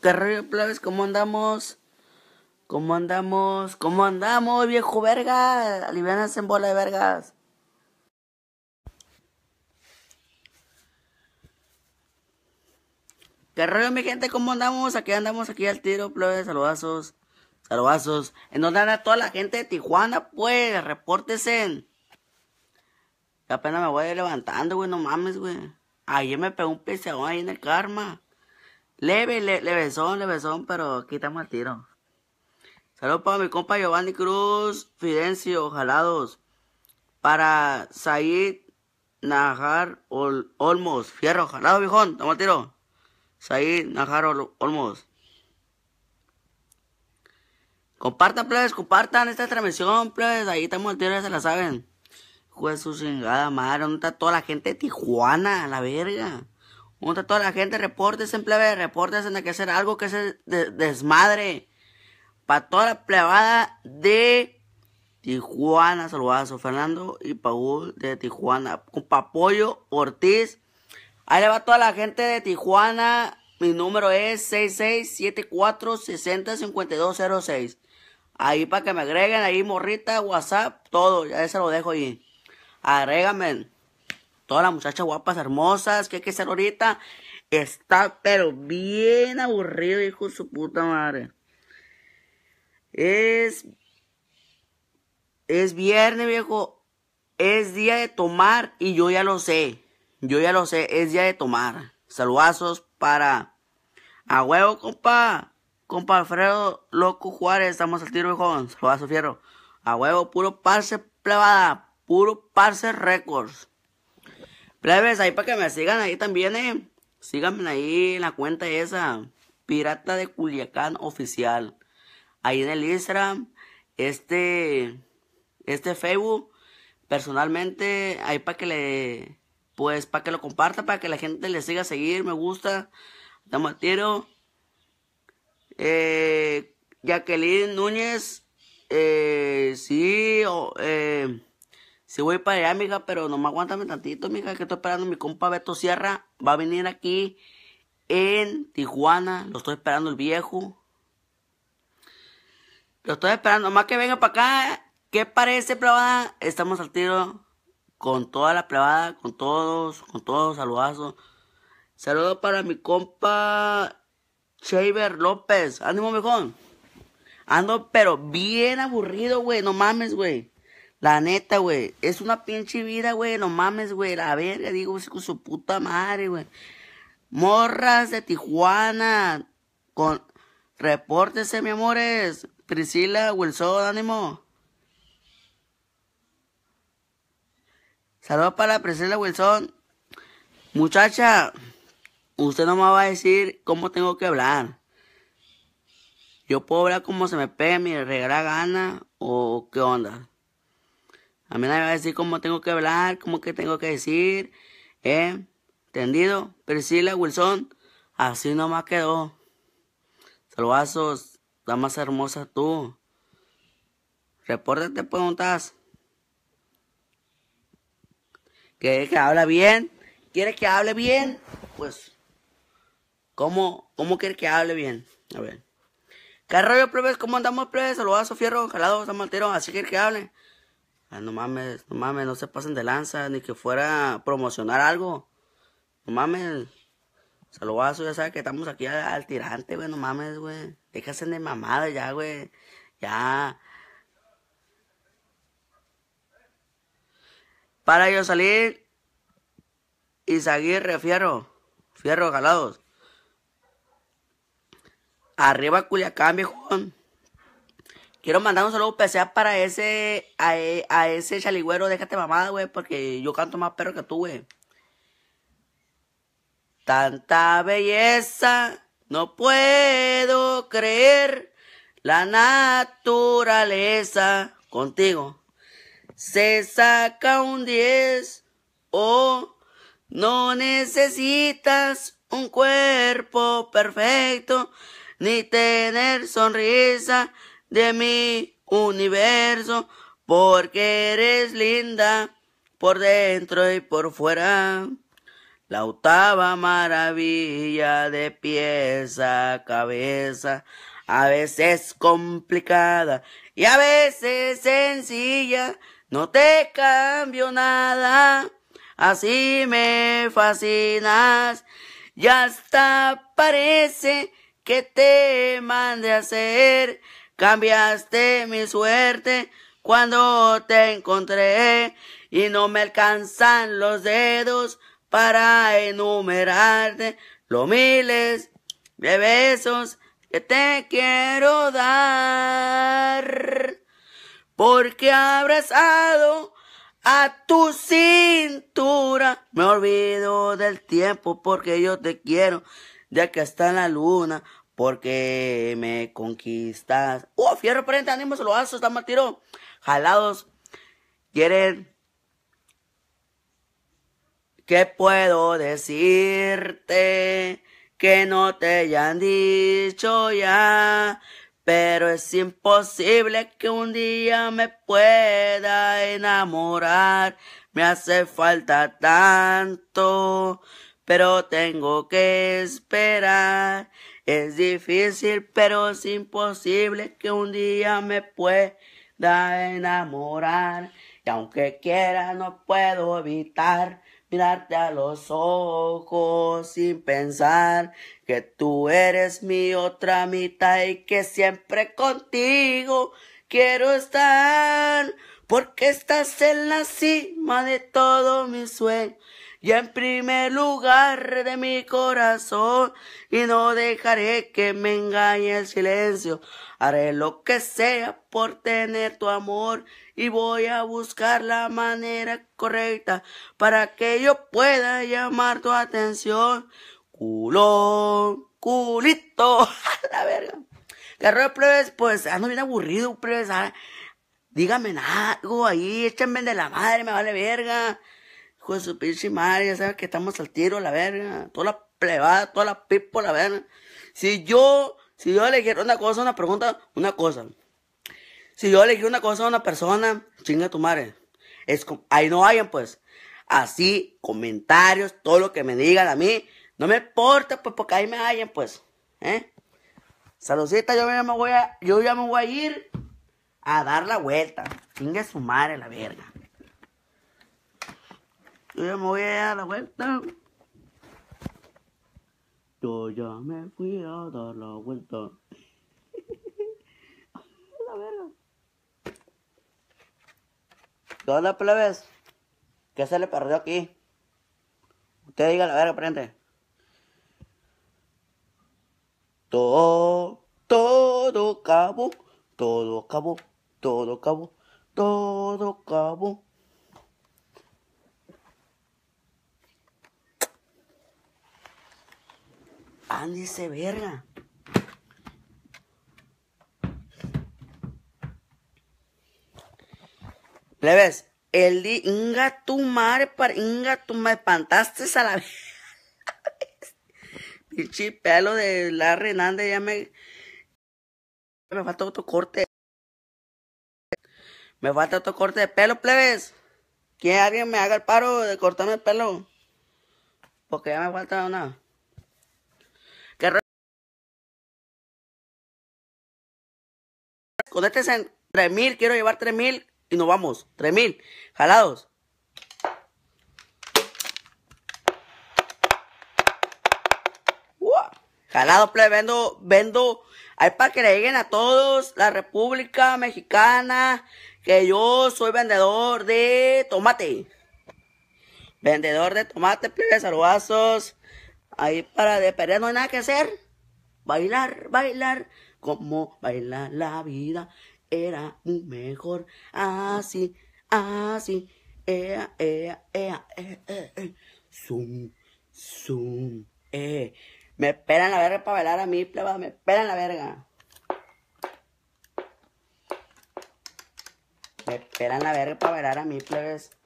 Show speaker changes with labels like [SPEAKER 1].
[SPEAKER 1] ¿Qué rollo, ¿Cómo andamos? ¿Cómo andamos? ¿Cómo andamos, viejo verga? Alivianas en bola de vergas. Que rollo, mi gente? ¿Cómo andamos? Aquí andamos, aquí al tiro, plebes, saludazos, saludazos. En donde anda toda la gente de Tijuana, pues, reportesen Apenas me voy levantando, güey, no mames, güey. Ayer me pegó un peseón ahí en el karma. Leve, le, levesón, levesón, pero aquí estamos al tiro. Saludos para mi compa Giovanni Cruz, Fidencio, Jalados. Para Said Najar Olmos, Fierro, Jalados, viejón, estamos al tiro. Said Najar Olmos. Compartan, plebes, compartan esta transmisión, plebes. Ahí estamos al tiro, ya se la saben. Juez su chingada madre, ¿dónde está toda la gente de Tijuana? A la verga. Junta toda la gente, reportes en plebe, reportes en que hacer algo que se desmadre. Para toda la plebada de Tijuana, saludazo Fernando y Paul de Tijuana. Con Papoyo Ortiz. Ahí le va toda la gente de Tijuana. Mi número es 6674605206. Ahí para que me agreguen, ahí morrita, WhatsApp, todo. Ya se lo dejo ahí. Agrégame todas las muchachas guapas, hermosas, que hay que hacer ahorita. Está pero bien aburrido, hijo su puta madre. Es. Es viernes, viejo. Es día de tomar y yo ya lo sé. Yo ya lo sé, es día de tomar. Saludazos para. A huevo, compa. Compa Alfredo Loco Juárez, estamos al tiro, viejo. Saludazos, fierro. A huevo, puro parse, plebada. Puro parse récords. Breves, ahí para que me sigan ahí también, eh. Síganme ahí en la cuenta esa. Pirata de Culiacán Oficial. Ahí en el Instagram. Este. Este Facebook. Personalmente, ahí para que le. Pues para que lo comparta, para que la gente le siga a seguir. Me gusta. a tiro. Eh, Jacqueline Núñez. Eh, sí. o... eh, Sí voy para allá, mija, pero nomás aguántame tantito, mija, que estoy esperando mi compa Beto Sierra. Va a venir aquí en Tijuana. Lo estoy esperando el viejo. Lo estoy esperando. Nomás que venga para acá. ¿Qué parece, plebada? Estamos al tiro con toda la plebada, con todos, con todos, saludazos. Saludo para mi compa Shaver López. Ánimo, mejor. Ando, pero bien aburrido, güey. No mames, güey. La neta, güey. Es una pinche vida, güey. No mames, güey. La verga, digo, con su puta madre, güey. Morras de Tijuana. Con... Repórtese, eh, mi amores. Priscila, Wilson, ánimo. Saludos para Priscila Wilson. Muchacha, usted no me va a decir cómo tengo que hablar. Yo puedo hablar como se me pegue mi regla, gana o qué onda. A mí nadie me va a decir cómo tengo que hablar, cómo que tengo que decir. ¿Eh? ¿Entendido? Priscila Wilson, así nomás quedó. Saludazos, damas hermosa tú. Repórtate preguntas. ¿Quieres que hable bien? ¿Quieres que hable bien? Pues, ¿cómo, cómo quiere que hable bien? A ver. ¿Qué rollo, ¿Cómo andamos, plebes? Saludazos, fierro, jalado, San así quieres que hable. Ah, no mames, no mames, no se pasen de lanza, ni que fuera a promocionar algo. No mames. Saludazo, ya sabes que estamos aquí al, tirante, güey, no mames, güey. Déjase de mamada ya, güey. Ya. Para yo salir y seguir refiero. Fierro Galados. Arriba Culiacán, viejo. Quiero mandar un saludo especial para ese, a, ese chaligüero, déjate mamada, güey, porque yo canto más perro que tú, güey. Tanta belleza, no puedo creer la naturaleza contigo. Se saca un 10 oh, no necesitas un cuerpo perfecto ni tener sonrisa de mi universo, porque eres linda por dentro y por fuera. La octava maravilla de pieza a cabeza, a veces complicada y a veces sencilla, no te cambio nada, así me fascinas, ya hasta parece que te mande a hacer Cambiaste mi suerte cuando te encontré y no me alcanzan los dedos para enumerarte los miles de besos que te quiero dar porque abrazado a tu cintura me olvido del tiempo porque yo te quiero de aquí está la luna porque me conquistas. ¡Uf! ¡Oh, fierro ánimo, se lo asos! ¡Está mal tiro! Jalados. Quieren. ¿Qué puedo decirte? Que no te hayan dicho ya. Pero es imposible que un día me pueda enamorar. Me hace falta tanto. Pero tengo que esperar es difícil, pero es imposible que un día me pueda enamorar. Y aunque quiera, no puedo evitar mirarte a los ojos sin pensar que tú eres mi otra mitad y que siempre contigo quiero estar porque estás en la cima de todo mi sueño y en primer lugar de mi corazón y no dejaré que me engañe el silencio. Haré lo que sea por tener tu amor y voy a buscar la manera correcta para que yo pueda llamar tu atención. Culón, culito, a la verga. Garro plebes, pues ando bien aburrido, plebes. Ah. dígame algo ahí, échenme de la madre, me vale verga de su pinche madre, ya saben que estamos al tiro, la verga, toda la plebada, toda la pipo, la verga. Si yo, si yo le una cosa, una pregunta, una cosa. Si yo le una cosa a una persona, chinga tu madre. Es ahí no vayan, pues. Así, comentarios, todo lo que me digan a mí, no me importa, pues, porque ahí me vayan pues. ¿Eh? yo ya me voy a, yo ya voy a ir a dar la vuelta. chinga su madre la verga. Yo ya me voy a dar la vuelta. Yo ya me fui a dar la vuelta. la verga. ¿Dónde ¿Qué se le perdió aquí? Usted diga la verga, prende. Todo, todo cabo, todo cabo, todo cabo, todo cabo. Andy dice verga. Plebes, el di, inga tu madre, para, inga tu madre, espantaste a la Pinche pelo de la Renande, ya me. Me falta otro corte. Me falta otro corte de pelo, plebes. Que alguien me haga el paro de cortarme el pelo. Porque ya me falta una. conéctense en 3000, quiero llevar 3000 y nos vamos. 3000, jalados. Jalados, plebe, vendo, vendo, hay para que le lleguen a todos, la República Mexicana, que yo soy vendedor de tomate. Vendedor de tomate, plebe, saludazos. Ahí para de perder no hay nada que hacer. Bailar, bailar cómo baila la vida. Era mejor así, así. Ea, ea, ea, ea, ea, Zoom, zoom, eh. Me esperan la verga para bailar a mí, pleba, Me esperan la verga. Me esperan la verga para bailar a mí, plebes.